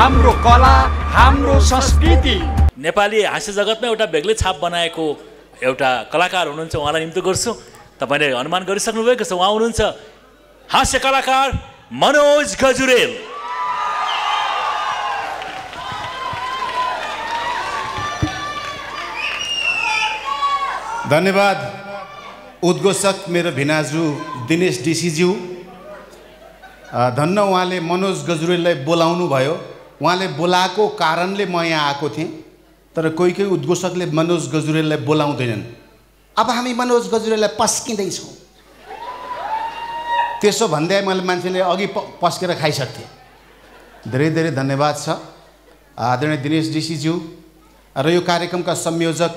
हाम्रो कला हाम्रो संस्कृति नेपाली हास्य जगतमा एउटा बेग्लै छाप बनाएको एउटा कलाकार हुनुहुन्छ उहाँलाई निम्ति गर्छु तपाईँले अनुमान गरिसक्नु भएको छ उहाँ हुनुहुन्छ हास्य कलाकार मनोज गजुरेल धन्यवाद उद्घोषक मेरो भिनाजु दिनेश डिसीज्यू धन्न उहाँले मनोज गजुरेललाई बोलाउनु भयो उहाँले बोलाएको कारणले म यहाँ आएको थिएँ तर कोही कोही उद्घोषकले मनोज गजुरेललाई बोलाउँदैनन् अब हामी मनोज गजुरेललाई पस्किँदैछौँ त्यसो भन्दै मैले मान्छेले अघि प पस्केर खाइसक्थेँ धेरै धेरै धन्यवाद छ आदरणीय दिनेश ऋषिज्यू र यो कार्यक्रमका संयोजक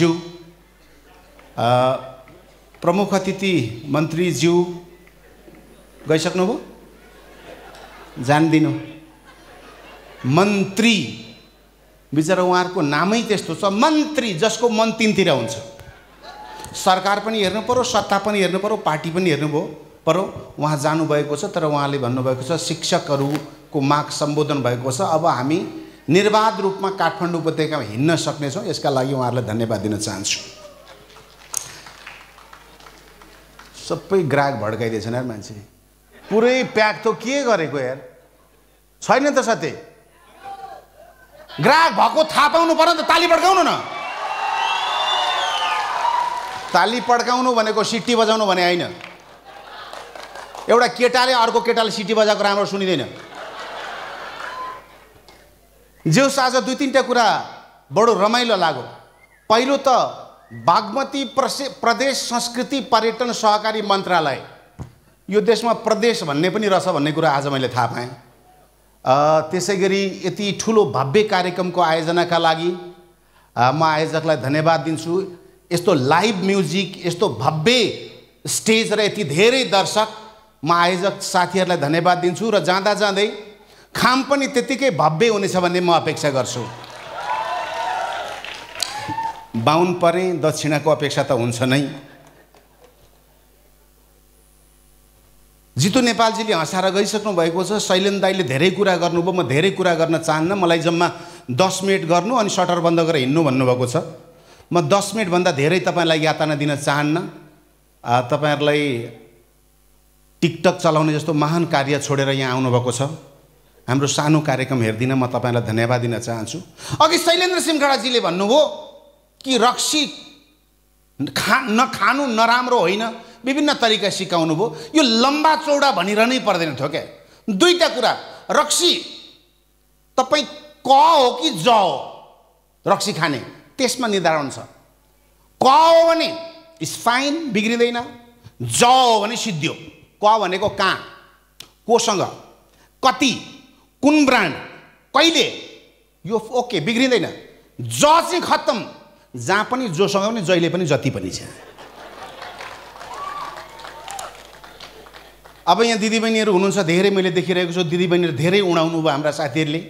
ज्यू प्रमुख अतिथि मन्त्रीज्यू गइसक्नुभयो जानिदिनु मन्त्री बिचरा उहाँहरूको नामै त्यस्तो छ मन्त्री जसको मन तिनतिर हुन्छ सरकार पनि हेर्नु पऱ्यो सत्ता पनि हेर्नु पऱ्यो पार्टी पनि हेर्नु भयो पऱ्यो उहाँ जानुभएको छ तर उहाँले भन्नुभएको छ शिक्षकहरूको माग सम्बोधन भएको छ अब हामी निर्वाध रूपमा काठमाडौँ उपत्यकामा हिँड्न सक्नेछौँ यसका लागि उहाँहरूलाई धन्यवाद दिन चाहन्छु सबै ग्राहक भड्काइदिएछन् यार मान्छे पुरै प्याक त के गरेको यार छैन त साथी ग्राहक भएको थाहा पाउनु पर्यो नि त ताली पड्काउनु न ताली पड्काउनु भनेको सिटी बजाउनु भने होइन एउटा केटाले अर्को केटाले सिटी बजाएको राम्रो सुनिँदैन जेउस आज दुई तिनवटा कुरा बडो रमाइलो लाग्यो पहिलो त बागमती प्रदेश संस्कृति पर्यटन सहकारी मन्त्रालय यो देशमा प्रदेश भन्ने पनि रहेछ भन्ने कुरा आज मैले थाहा पाएँ त्यसै गरी यति ठुलो भव्य कार्यक्रमको आयोजनाका लागि म आयोजकलाई धन्यवाद दिन्छु यस्तो लाइभ म्युजिक यस्तो भव्य स्टेज र यति धेरै दर्शक म आयोजक साथीहरूलाई धन्यवाद दिन्छु र जाँदा जाँदै खाम पनि त्यत्तिकै भव्य हुनेछ भन्ने म अपेक्षा गर्छु बाहुन परे दक्षिणाको अपेक्षा त हुन्छ नै जितु नेपालजीले हँसाएर गइसक्नु भएको छ शैलेन दाईले धेरै कुरा गर्नुभयो म धेरै कुरा गर्न चाहन्न मलाई जम्मा दस मिनट गर्नु अनि सटर बन्द गरेर हिँड्नु भन्नुभएको छ म दस मिनटभन्दा धेरै तपाईँलाई यातना दिन चाहन्न तपाईँहरूलाई टिकटक चलाउने जस्तो महान कार्य छोडेर यहाँ आउनुभएको छ हाम्रो सानो कार्यक्रम हेर्दिनँ म तपाईँलाई धन्यवाद दिन चाहन्छु अघि शैलेन्द्र सिंहगडाजीले भन्नुभयो कि रक्सी खा नखानु नराम्रो होइन विभिन्न तरिका सिकाउनु भयो यो लम्बा चौडा भनिरहनै पर्दैन थियो क्या दुईवटा कुरा रक्सी तपाईँ क हो कि ज हो रक्सी खाने त्यसमा निर्धारण छ क हो भने स्पाइन बिग्रिँदैन ज हो भने सिद्धियो क भनेको कहाँ कोसँग कति कुन ब्रान्ड कहिले यो ओके बिग्रिँदैन ज चाहिँ खत्तम जहाँ पनि जोसँग पनि जहिले पनि जति पनि छ अब यहाँ दिदीबहिनीहरू हुनुहुन्छ धेरै मैले देखिरहेको छु दिदीबहिनीहरू धेरै उडाउनु भयो हाम्रा साथीहरूले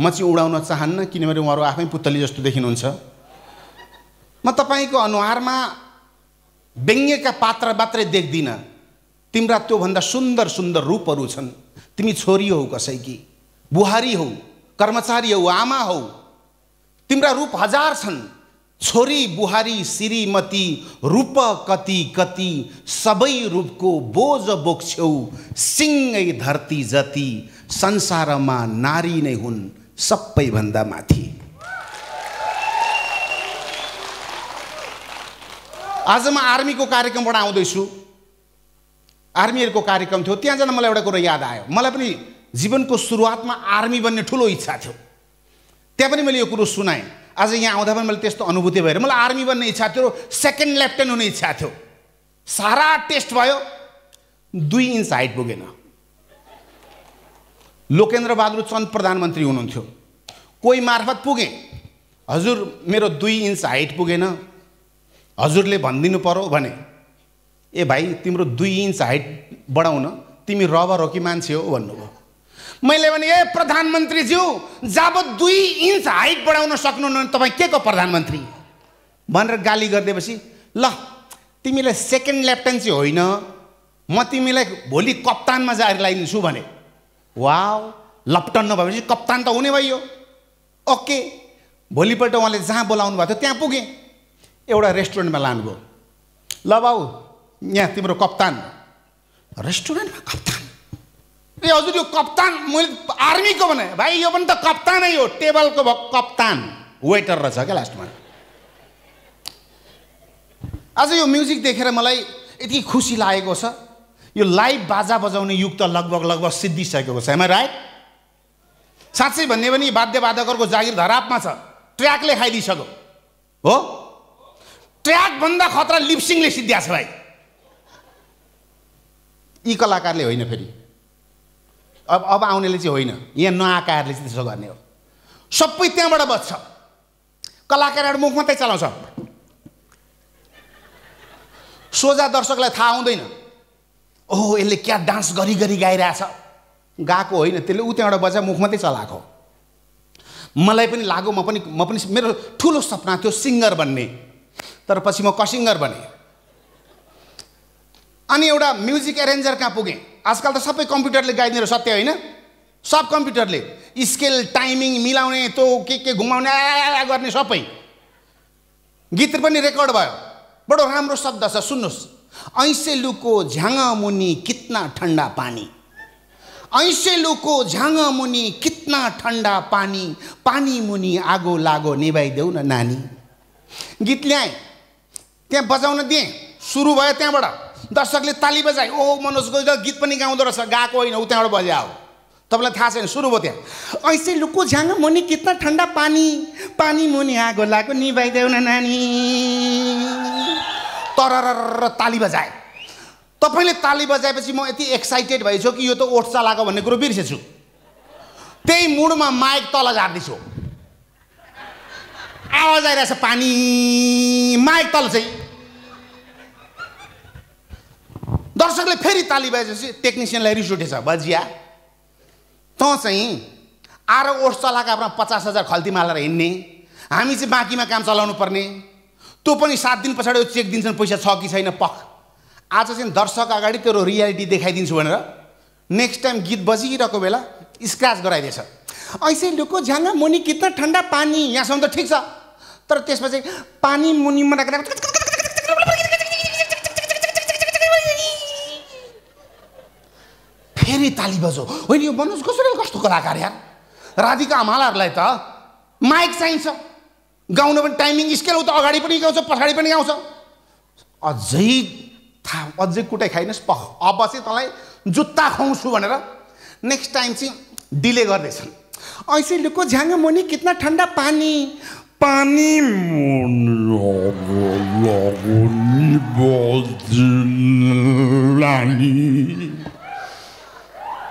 म चाहिँ उडाउन चाहन्न किनभने उहाँहरू आफै पुतली जस्तो देखिनुहुन्छ म तपाईँको अनुहारमा व्यङ्ग्यका पात्र मात्रै देख्दिनँ तिम्रा त्योभन्दा सुन्दर सुन्दर रूपहरू छन् तिमी छोरी हौ कसै कि बुहारी हौ कर्मचारी हौ आमा हौ तिम्रा रूप हजार छन् छोरी बुहारी श्रीमती रूप कति कति सबै रूपको बोझ बोक्छौ सिङ्गै धरती जति संसारमा नारी नै हुन् सबैभन्दा माथि आज म आर्मीको कार्यक्रमबाट आउँदैछु आर्मीहरूको कार्यक्रम थियो त्यहाँ जान मलाई एउटा कुरो याद आयो मलाई पनि जीवनको सुरुवातमा आर्मी बन्ने ठुलो इच्छा थियो त्यहाँ पनि मैले यो कुरो सुनाएँ आज यहाँ आउँदा पनि मैले त्यस्तो अनुभूति भएर मलाई आर्मी बन्ने इच्छा थियो सेकेन्ड लेफ्टेन्ट हुने इच्छा थियो सारा टेस्ट भयो दुई इन्च हाइट पुगेन लोकेन्द्र बहादुर चन्द प्रधानमन्त्री हुनुहुन्थ्यो कोही मार्फत पुगेँ हजुर मेरो दुई इन्च हाइट पुगेन हजुरले भनिदिनु पर्यो भने ए भाइ तिम्रो दुई इन्च हाइट बढाउन तिमी रबर हो कि मान्छे हो भन्नुभयो मैले भने ए प्रधानमन्त्रीज्यू जाबत दुई इन्च हाइट बढाउन सक्नुहुन्न तपाईँ के को प्रधानमन्त्री भनेर गाली गरिदिएपछि ल तिमीलाई सेकेन्ड लेफ्टेन्ट चाहिँ होइन म तिमीलाई भोलि कप्तानमा जाएर लगाइदिन्छु भने वा लप्टन नभएपछि कप्तान त हुने भयो ओके भोलिपल्ट उहाँले जहाँ बोलाउनु भएको थियो त्यहाँ पुगेँ एउटा रेस्टुरेन्टमा लानुभयो ल भाउ यहाँ तिम्रो कप्तान रेस्टुरेन्टमा कप्तान ए हजुर यो कप्तान मैले आर्मीको भने भाइ यो पनि त कप्तानै हो टेबलको भयो कप्तान वेटर रहेछ क्या लास्टमा आज यो म्युजिक देखेर मलाई यति खुसी लागेको छ यो लाइभ बाजा बजाउने युग त लगभग लगभग सिद्धिसकेको छ हेमा राइट साँच्चै भन्यो भने वाद्यवादकहरूको जागिर धरापमा छ ट्र्याकले खाइदिइसक्यो हो ट्र्याकभन्दा खतरा लिप्सिङले सिद्ध्या छ भाइ यी कलाकारले होइन फेरि अब अब आउनेले चाहिँ होइन यहाँ नआएकाहरूले चाहिँ त्यसो गर्ने हो सबै त्यहाँबाट बच्छ कलाकारहरू मुख मात्रै चलाउँछ सोझा दर्शकलाई थाहा हुँदैन ओहो यसले क्या डान्स गरी गरी गाइरहेछ गएको होइन त्यसले ऊ त्यहाँबाट बजा मुख मात्रै चलाएको मलाई पनि लाग्यो म पनि म पनि मेरो ठुलो सपना थियो सिङ्गर बन्ने तर पछि म कसिङ्गर बने अनि एउटा म्युजिक एरेन्जर कहाँ पुगेँ आजकल त सबै कम्प्युटरले गाइदिने सत्य होइन सब कम्प्युटरले स्केल टाइमिङ मिलाउने त्यो के के घुमाउने आ गर्ने सबै गीत पनि रेकर्ड भयो बडो राम्रो शब्द छ सुन्नुहोस् ऐसे लुको झ्याङ मुनि कितना ठन्डा पानी ऐसे लुको झ्याङ मुनि कितना ठन्डा पानी पानी मुनि आगो लागो निभाइदेऊ न नानी गीत ल्याएँ त्यहाँ बजाउन दिएँ सुरु भयो त्यहाँबाट दर्शकले ताली बजाए ओ मनोज गोइ गीत पनि गाउँदो रहेछ गएको होइन ऊ त्यहाँबाट हो तपाईँलाई थाहा छैन सुरु भयो त्यहाँ ऐसे लुको झ्याङ मुनि कितना ठन्डा पानी पानी मुनि आगो लागो निभाइदेऊ न नानी तर ताली बजाए तपाईँले ताली बजाएपछि म यति एक्साइटेड भएछु कि यो त ओठ चलाएको भन्ने कुरो बिर्सेछु त्यही मुडमा माइक तल झार्दैछु आवाज आइरहेछ पानी माइक तल चाहिँ दर्शकले फेरि ताली बाजेपछि टेक्निसियनलाई रिस उठेछ बजिया त चाहिँ आएर ओठ चलाएको आफ्नो पचास हजार खल्ती मालेर हिँड्ने हामी चाहिँ बाँकीमा काम चलाउनु पर्ने तँ पनि सात दिन पछाडि चेक दिन्छन् पैसा छ कि छैन पख आज चाहिँ दर्शक अगाडि तेरो रियालिटी देखाइदिन्छु भनेर नेक्स्ट टाइम गीत बजिरहेको बेला स्क्राच गराइदिएछ ऐसे लुको झ्याङ्गा मुनि कितना ठन्डा पानी यहाँसम्म त ठिक छ तर त्यसपछि पानी मुनिमा राखेर फेरि ताली बजो होइन यो भन्नुहोस् कसरी कस्तो कलाकार या राधिका मालाहरूलाई त माइक चाहिन्छ गाउन पनि टाइमिङ स्केल उता अगाडि पनि गाउँछ पछाडि पनि गाउँछ अझै था अझै कुटाइ खाइनुहोस् पख अब चाहिँ तँलाई जुत्ता खुवाउँछु भनेर नेक्स्ट टाइम चाहिँ डिले गर्दैछन् ऐसे लुको झ्याङ मुनि कितना ठन्डा पानी पानी मुनि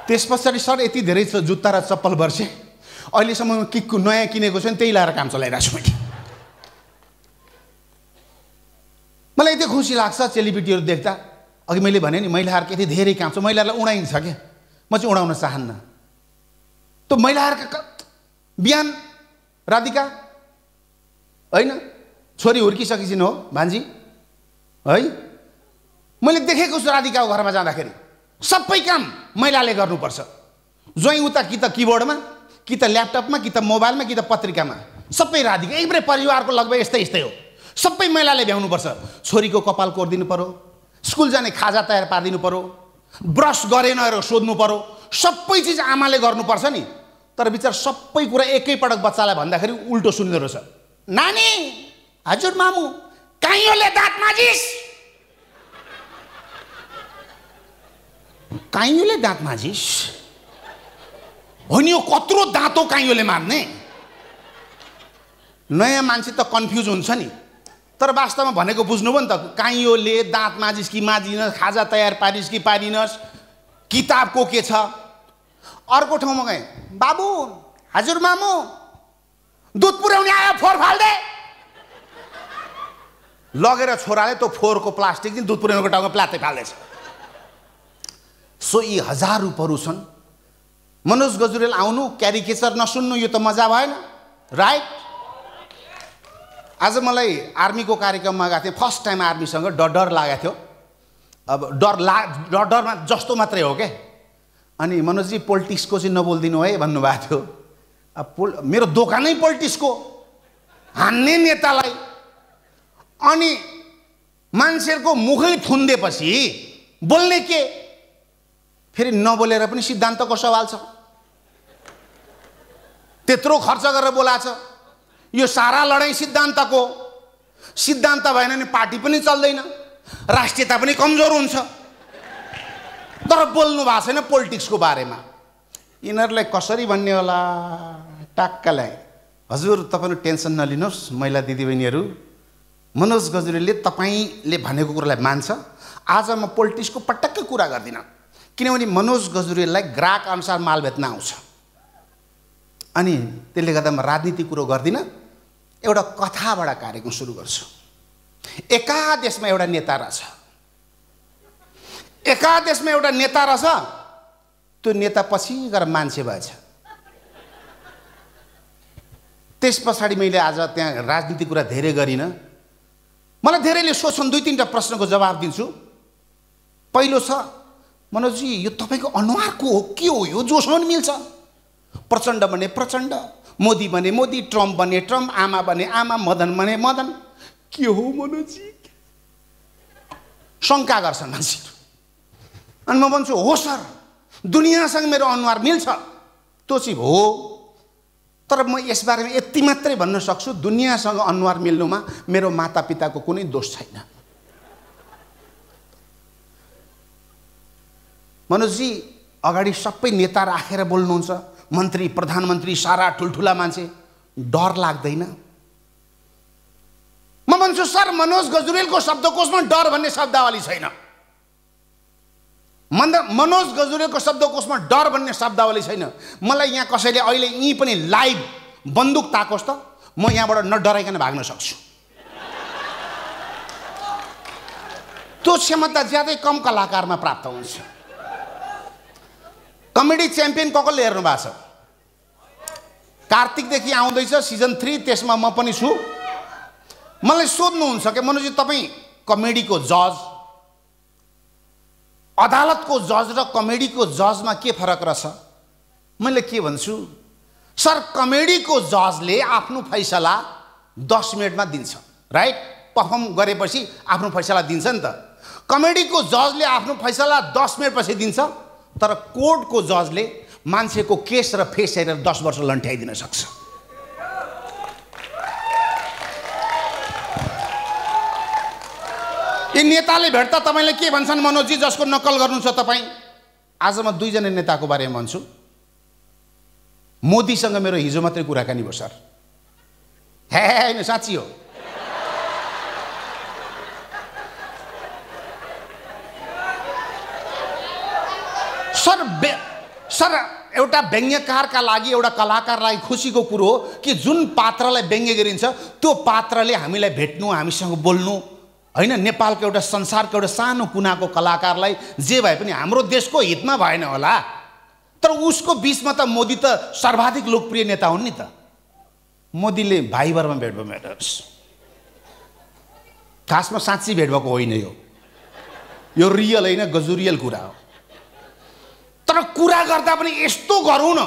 त्यस पछाडि सर यति धेरै जुत्ता र चप्पल वर्षे अहिलेसम्म किक्कु नयाँ किनेको छु नि त्यही लगाएर काम चलाइरहेको छु मैले मलाई यति खुसी लाग्छ चेलीबेटीहरू देख्दा अघि मैले भने नि महिलाहरूको यति धेरै काम छ महिलाहरूलाई उडाइन्छ क्या म चाहिँ उडाउन चाहन्न त महिलाहरूका बिहान राधिका होइन छोरी हुर्किसकेपछि हो भान्जी है मैले देखेको छु राधिकाको घरमा जाँदाखेरि सबै काम महिलाले गर्नुपर्छ ज्वाइँ उता कि त किबोर्डमा कि त ल्यापटपमा कि त मोबाइलमा कि त पत्रिकामा सबै राधिका एउटै परिवारको लगभग यस्तै यस्तै हो सबै महिलाले भ्याउनुपर्छ छोरीको कपाल कोरिदिनु पऱ्यो स्कुल जाने खाजा तयार पारिदिनु पऱ्यो ब्रस र सोध्नु पऱ्यो सबै चिज आमाले गर्नुपर्छ नि तर बिचरा सबै कुरा एकैपटक बच्चालाई भन्दाखेरि उल्टो सुन्दो रहेछ नानी हजुर मामु काहीँ दाँत माझिस काइयोले दाँत माझिस् हो नि यो कत्रो दाँतो काइयोले मार्ने नयाँ मान्छे त कन्फ्युज हुन्छ नि तर वास्तवमा भनेको बुझ्नुभयो नि त काइयोले दाँत माझिस् कि माझिनस् खाजा तयार पारिस् कि पारिनस् किताबको के छ अर्को ठाउँमा गएँ बाबु हजुर मामु दुध पुर्याउने आयो फोहोर फाल्दे लगेर छोराले त्यो फोहोरको प्लास्टिक दुध पुर्याउनुको टाउको प्लाते फाल्दैछ सो यी हजार रूपहरू छन् मनोज गजुरेल आउनु क्यारिकेचर नसुन्नु यो त मजा भएन राइट आज मलाई आर्मीको कार्यक्रममा गएको थिएँ फर्स्ट टाइम आर्मीसँग डर डर लागेको थियो अब डर ला डर डरमा जस्तो मात्रै हो क्या अनि मनोजी पोलिटिक्सको चाहिँ नबोलिदिनु है भन्नुभएको थियो अब पोल मेरो दोकानै पोलिटिक्सको हान्ने नेतालाई अनि मान्छेहरूको मुखै थुन्देपछि बोल्ने के फेरि नबोलेर पनि सिद्धान्तको सवाल छ त्यत्रो खर्च गरेर बोलाएको छ यो सारा लडाइँ सिद्धान्तको सिद्धान्त भएन भने पार्टी पनि चल्दैन राष्ट्रियता पनि कमजोर हुन्छ तर बोल्नु भएको छैन पोलिटिक्सको बारेमा यिनीहरूलाई कसरी भन्ने होला टाक्कालाई हजुर तपाईँहरू टेन्सन नलिनुहोस् महिला दिदीबहिनीहरू मनोज गजुरीले तपाईँले भनेको कुरालाई मान्छ आज म पोलिटिक्सको पटक्कै कुरा गर्दिनँ किनभने मनोज गजुरेललाई ग्राहक अनुसार माल बेच्न आउँछ अनि त्यसले गर्दा म राजनीति कुरो गर्दिनँ एउटा कथाबाट कार्यक्रम सुरु गर्छु एका देशमा एउटा नेता रहेछ एका देशमा एउटा नेता रहेछ त्यो नेता पछि गएर मान्छे भएछ त्यस पछाडि मैले आज त्यहाँ राजनीति कुरा धेरै गरिनँ मलाई धेरैले सोध्छन् दुई तिनवटा प्रश्नको जवाब दिन्छु पहिलो छ मनोजी यो तपाईँको अनुहारको हो के हो यो जोसँग मिल्छ प्रचण्ड भने प्रचण्ड मोदी भने मोदी ट्रम्प भने ट्रम्प आमा भने आमा मदन भने मदन के हो मनोजी शङ्का गर्छ मान्छेहरू अनि म भन्छु हो सर दुनियाँसँग मेरो अनुहार मिल्छ त्यो चाहिँ हो तर म यसबारेमा यति मात्रै भन्न सक्छु दुनियाँसँग अनुहार मिल्नुमा मेरो मातापिताको कुनै दोष छैन मनोजी अगाडि सबै नेता राखेर बोल्नुहुन्छ मन्त्री प्रधानमन्त्री सारा ठुल्ठुला मान्छे डर लाग्दैन म भन्छु सर मनोज गजुरेलको शब्दकोशमा डर भन्ने शब्दावली छैन मन मनोज गजुरेलको शब्दकोशमा डर भन्ने शब्दावली छैन मलाई यहाँ कसैले अहिले यहीँ पनि लाइभ बन्दुक ताकोस् त म यहाँबाट नडराइकन भाग्न सक्छु त्यो क्षमता ज्यादै कम कलाकारमा प्राप्त हुन्छ कमेडी च्याम्पियन कसले हेर्नु भएको छ कार्तिकदेखि आउँदैछ सिजन थ्री त्यसमा म पनि छु मलाई सोध्नुहुन्छ कि मनोजी तपाईँ कमेडीको जज अदालतको जज र कमेडीको जजमा के फरक रहेछ मैले के भन्छु सर कमेडीको जजले आफ्नो फैसला दस मिनटमा दिन्छ राइट पर्फर्म गरेपछि आफ्नो फैसला दिन्छ नि त कमेडीको जजले आफ्नो फैसला दस मिनटपछि दिन्छ तर कोर्टको जजले मान्छेको केस र फेस हेरेर दस वर्ष लन्ठ्याइदिन सक्छ यी नेताले भेट्दा तपाईँले के भन्छन् मनोजी जसको नक्कल गर्नु छ तपाईँ आज म दुईजना नेताको बारेमा भन्छु मोदीसँग मेरो हिजो मात्रै कुराकानी भयो सर हे होइन साँच्ची हो सर बे सर एउटा व्यङ्ग्यकारका लागि एउटा कलाकारलाई खुसीको कुरो हो कि जुन पात्रलाई व्यङ्ग्य गरिन्छ त्यो पात्रले हामीलाई भेट्नु हामीसँग बोल्नु होइन नेपालको एउटा संसारको एउटा सानो कुनाको कलाकारलाई जे भए पनि हाम्रो देशको हितमा भएन होला तर उसको बिचमा त मोदी त सर्वाधिक लोकप्रिय नेता हुन् नि त मोदीले भाइबरमा भेट भयो खासमा साँच्ची भेट भएको होइन यो यो रियल होइन गजुरियल कुरा हो तर कुरा गर्दा पनि यस्तो गरौँ न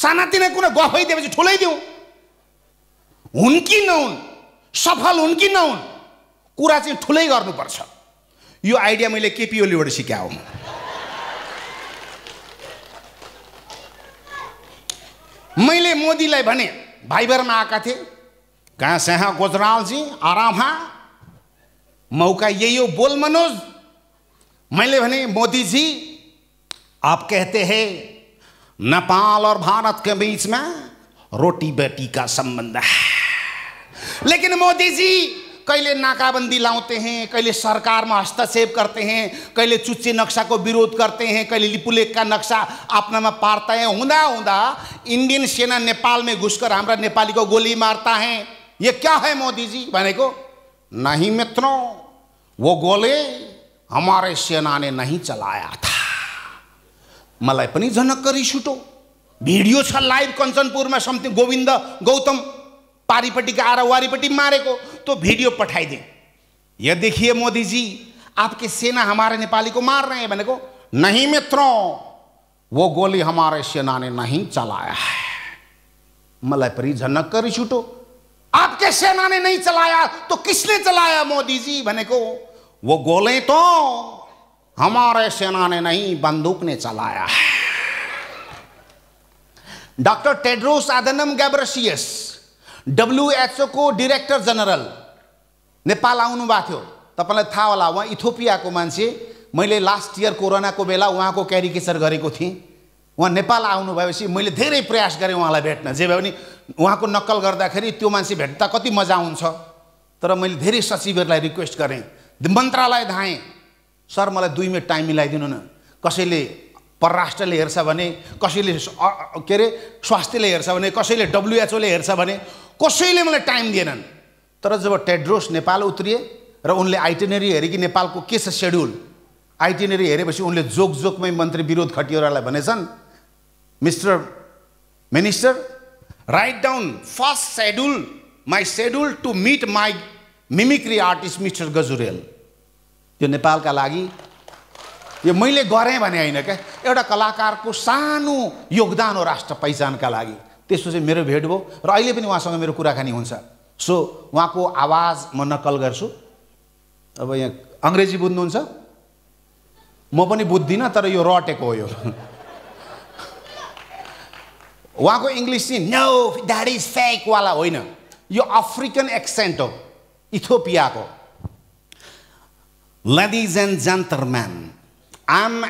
सानातिना कुरा गफै दिएपछि ठुलै दिउँ हुन् कि नहुन् सफल हुन् कि नहुन् कुरा चाहिँ ठुलै गर्नुपर्छ यो आइडिया मैले केपी ओलीबाट हो मैले मोदीलाई भने भाइबरमा आएका थिएँ कहाँ स्याहाँ गोजरालजी आराम मौका यही हो बोल मनोज मैले भने मोदीजी आप कहते हैं नेपाल और भारत के बीच में रोटी बेटी का संबंध है लेकिन मोदी जी ले नाकाबंदी लाते हैं ले सरकार में हस्तक्षेप करते हैं ले चुच्चे नक्शा को विरोध करते हैं कहिले लिपुलेख का नक्शा अपना में पारता है हुदा हुदा इंडियन सेना नेपाल में घुसकर हमारा नेपाली को गोली मारता है ये क्या है मोदी जी बने को नहीं मित्रों वो गोले हमारे सेना ने नहीं चलाया था मलाई पनि झनक्क रिस उठो भिडियो छ लाइभ में समथिंग गोविंद गौतम का आर वारीपटी मारे को, तो भिडियो पठाई दे ये देखिए मोदी जी आपके सेना हमारे नेपाली को मार रहे हैं भनेको नहीं मित्रों वो गोली हमारे सेना ने नहीं चलाया है मलाई पनि झनक्क रिस उठो आपके सेना ने नहीं चलाया तो किसने चलाया मोदी जी को वो गोले तो हमारे सेना ने नहीं बंदूक ने चलाया है doctor Tedros Adhanom Ghebreyesus WHO को डिरेक्टर जनरल नेपाल आउनु भएको थियो तपाईँलाई थाहा होला उहाँ इथोपियाको मान्छे मैले लास्ट इयर कोरोनाको बेला उहाँको क्यारिकेचर गरेको थिएँ उहाँ नेपाल आउनु भएपछि मैले धेरै प्रयास गरेँ उहाँलाई भेट्न जे भए पनि उहाँको नक्कल गर्दाखेरि त्यो मान्छे भेट्दा कति मजा आउँछ तर मैले धेरै सचिवहरूलाई रिक्वेस्ट गरेँ मन्त्रालय धाएँ सर मलाई दुई मिनट टाइम मिलाइदिनु न कसैले परराष्ट्रले हेर्छ भने कसैले के अरे स्वास्थ्यले हेर्छ भने कसैले डब्लुएचओले हेर्छ भने कसैले मलाई टाइम दिएनन् तर जब टेड्रोस नेपाल उत्रिए र उनले आइटेनेरी हेरे कि नेपालको के छ सेड्युल आइटेनेरी हेरेपछि उनले जोक जोकमै मन्त्री विरोध खटिवरालाई भनेछन् mister minister write down first schedule my schedule to meet my mimicry artist mister Gajurel यो नेपालका लागि यो मैले गरेँ भने होइन क्या एउटा कलाकारको सानो योगदान हो राष्ट्र पहिचानका लागि त्यसो चाहिँ मेरो भेट भयो र अहिले पनि उहाँसँग मेरो कुराकानी हुन्छ सो उहाँको आवाज म नक्कल गर्छु अब यहाँ अङ्ग्रेजी बुझ्नुहुन्छ म पनि बुझ्दिनँ तर यो रटेको हो यो उहाँको इङ्ग्लिस चाहिँ नो द्याट इज फ्याकवाला होइन यो अफ्रिकन एक्सेन्ट हो इथोपियाको Ladies and gentlemen, I'm,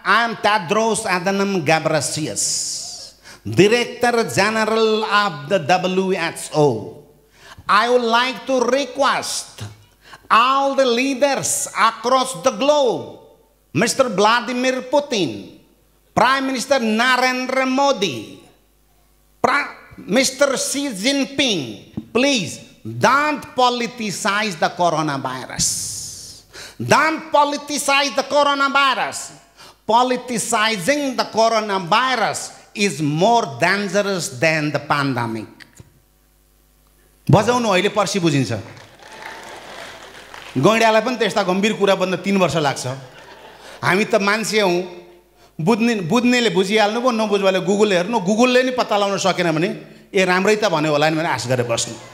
I'm Tadros Adhanom Ghebreyesus, Director General of the WHO. I would like to request all the leaders across the globe, Mr. Vladimir Putin, Prime Minister Narendra Modi, Mr. Xi Jinping, please don't politicize the coronavirus. Don't politicize the coronavirus. Politicizing the coronavirus is more dangerous than the pandemic. बजाउनु अहिले पर्सि बुझिन्छ गैँडालाई पनि त्यस्ता गम्भीर कुरा बन्न तिन वर्ष लाग्छ हामी त मान्छे हौ बुझ्ने बुझ्नेले बुझिहाल्नु पो नबुझ्नेले गुगल हेर्नु गुगलले नि पत्ता लगाउन सकेन भने ए राम्रै त भन्यो होला नि भने आश गरेर बस्नु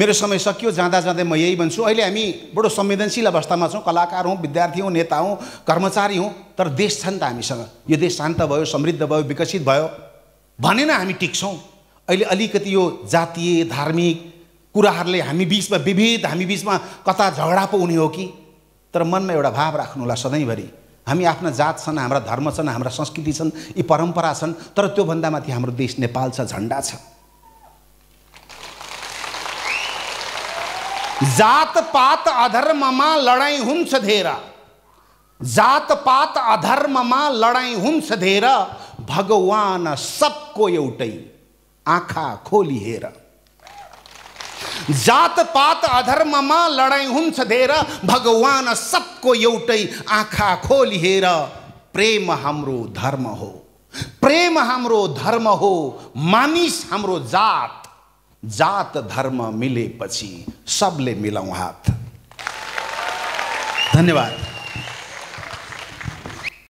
मेरो समय सकियो जाँदा जाँदै म यही भन्छु अहिले हामी बडो संवेदनशील अवस्थामा छौँ कलाकार हौँ विद्यार्थी हौँ नेता हौँ कर्मचारी हौँ तर देश छ नि त हामीसँग यो देश शान्त भयो समृद्ध भयो विकसित भयो भने न हामी टिक्छौँ अहिले अलिकति यो जातीय धार्मिक कुराहरूले हामी बिचमा विविध हामी बिचमा कता झगडा पो हुने हो कि तर मनमा एउटा भाव राख्नु होला सधैँभरि हामी आफ्ना जात छन् हाम्रा धर्म छन् हाम्रा संस्कृति छन् यी परम्परा छन् तर त्योभन्दा माथि हाम्रो देश नेपाल छ झन्डा छ जात पात अधर्ममा लडाईँ हुन्छ धेर जात पात अधर्ममा लडाईँ हुन्छ धेर भगवान सबको एउटै आँखा खोली हेर जात पात अधर्ममा लडाईँ हुन्छ धेर भगवान सबको एउटै आँखा खोली हेर प्रेम हाम्रो धर्म हो प्रेम हाम्रो धर्म हो मानिस हाम्रो जात जात धर्म मिले पी सबले मिलाऊ हाथ धन्यवाद